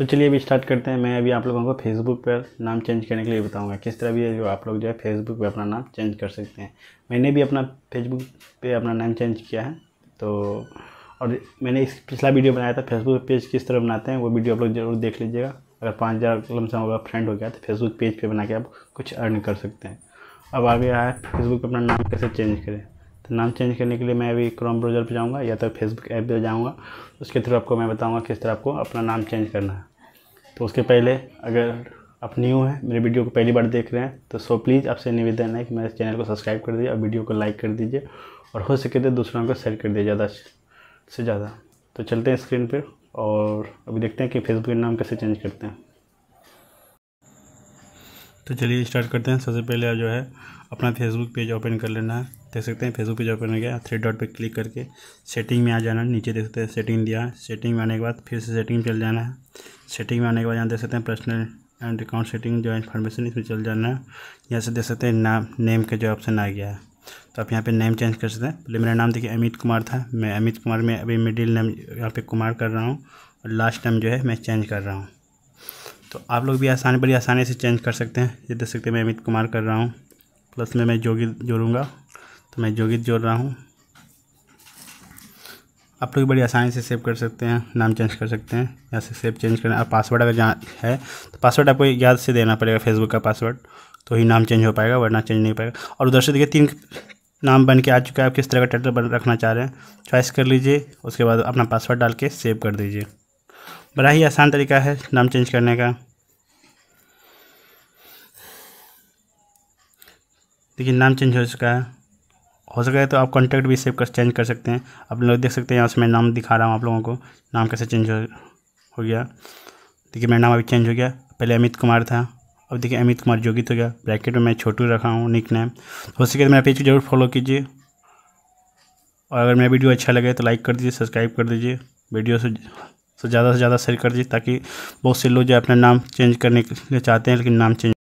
तो चलिए अभी स्टार्ट करते हैं मैं अभी आप लोगों को फेसबुक पर नाम चेंज करने के लिए बताऊंगा किस तरह भी जो आप लोग जो है फेसबुक पे अपना नाम चेंज कर सकते हैं मैंने भी अपना फेसबुक पे अपना नाम चेंज किया है तो और मैंने इस पिछला वीडियो बनाया था फेसबुक पेज किस तरह बनाते हैं वो वीडियो आप लोग जरूर देख लीजिएगा अगर पाँच हज़ार लमसम होगा फ्रेंड हो गया तो फेसबुक पेज पर बना के आप कुछ अर्न कर सकते हैं अब आगे आए है फेसबुक पर अपना नाम कैसे चेंज करें तो नाम चेंज करने के लिए मैं अभी क्रोम ब्राउज़र पर जाऊँगा या तो फेसबुक ऐप पर जाऊँगा उसके थ्रू आपको मैं बताऊँगा किस तरह आपको अपना नाम चेंज करना है तो उसके पहले अगर आप न्यू हैं मेरे वीडियो को पहली बार देख रहे हैं तो सो प्लीज़ आपसे निवेदन है कि मेरे चैनल को सब्सक्राइब कर दीजिए और वीडियो को लाइक कर दीजिए और हो सके तो दूसरों को शेयर कर दिया ज़्यादा से ज़्यादा तो चलते हैं स्क्रीन पर और अभी देखते हैं कि फेसबुक का नाम कैसे चेंज करते हैं तो चलिए स्टार्ट करते हैं सबसे पहले आप जो है अपना फेसबुक पेज ओपन कर लेना है देख सकते हैं फेसबुक पेज ओपन हो गया थ्री डॉट पे क्लिक करके सेटिंग में आ जाना नीचे देख सकते हैं सेटिंग दिया है सेटिंग में आने के बाद फिर से सेटिंग चल जाना है सेटिंग में आने के बाद यहाँ देख सकते हैं पर्सनल एंड अकाउंट सेटिंग जो इन्फॉर्मेशन इसमें चल जाना है यहाँ से देख सकते हैं नाम नेम का जो ऑप्शन आ गया है तो आप यहाँ पे नेम चेंज कर सकते हैं पहले मेरा नाम देखिए अमित कुमार था मैं अमित कुमार में अभी मिडिल नेम यहाँ पे कुमार कर रहा हूँ और लास्ट नेम जो है मैं चेंज कर रहा हूँ तो आप लोग भी आसानी बड़ी आसानी से चेंज कर सकते हैं ये देख सकते हैं मैं अमित कुमार कर रहा हूँ प्लस में मैं जोगित जोड़ूँगा तो मैं जोगित जोड़ रहा हूँ आप लोग बड़ी आसानी से सेव कर सकते हैं नाम चेंज कर सकते हैं या से सेव चेंज करना और पासवर्ड अगर जहाँ है तो पासवर्ड आपको याद से देना पड़ेगा फेसबुक का पासवर्ड तो ही नाम चेंज हो पाएगा वरना चेंज नहीं पाएगा और उधर से देखिए तीन नाम बन के आ चुका है आप किस तरह का टाइटल बन रखना चाह रहे हैं चॉइस कर लीजिए उसके बाद अपना पासवर्ड डाल के सेव कर दीजिए बड़ा ही आसान तरीका है नाम चेंज करने का देखिए नाम चेंज हो चुका है हो सके तो आप कॉन्टैक्ट भी सेव कर चेंज कर सकते हैं आप लोग देख सकते हैं यहाँ से मैं नाम दिखा रहा हूँ आप लोगों को नाम कैसे चेंज हो, हो गया देखिए मेरा नाम अभी चेंज हो गया पहले अमित कुमार था अब देखिए अमित कुमार जोगित हो गया ब्रैकेट में मैं छोटू रखा हूँ निक नेम हो सके तो मेरा पेज को जरूर फॉलो कीजिए और अगर मेरा वीडियो अच्छा लगे तो लाइक कर दीजिए सब्सक्राइब कर दीजिए वीडियो से ज़्यादा से ज़्यादा शेयर कर दीजिए ताकि बहुत से लोग जो अपना नाम चेंज करने के लिए चाहते हैं लेकिन नाम चेंज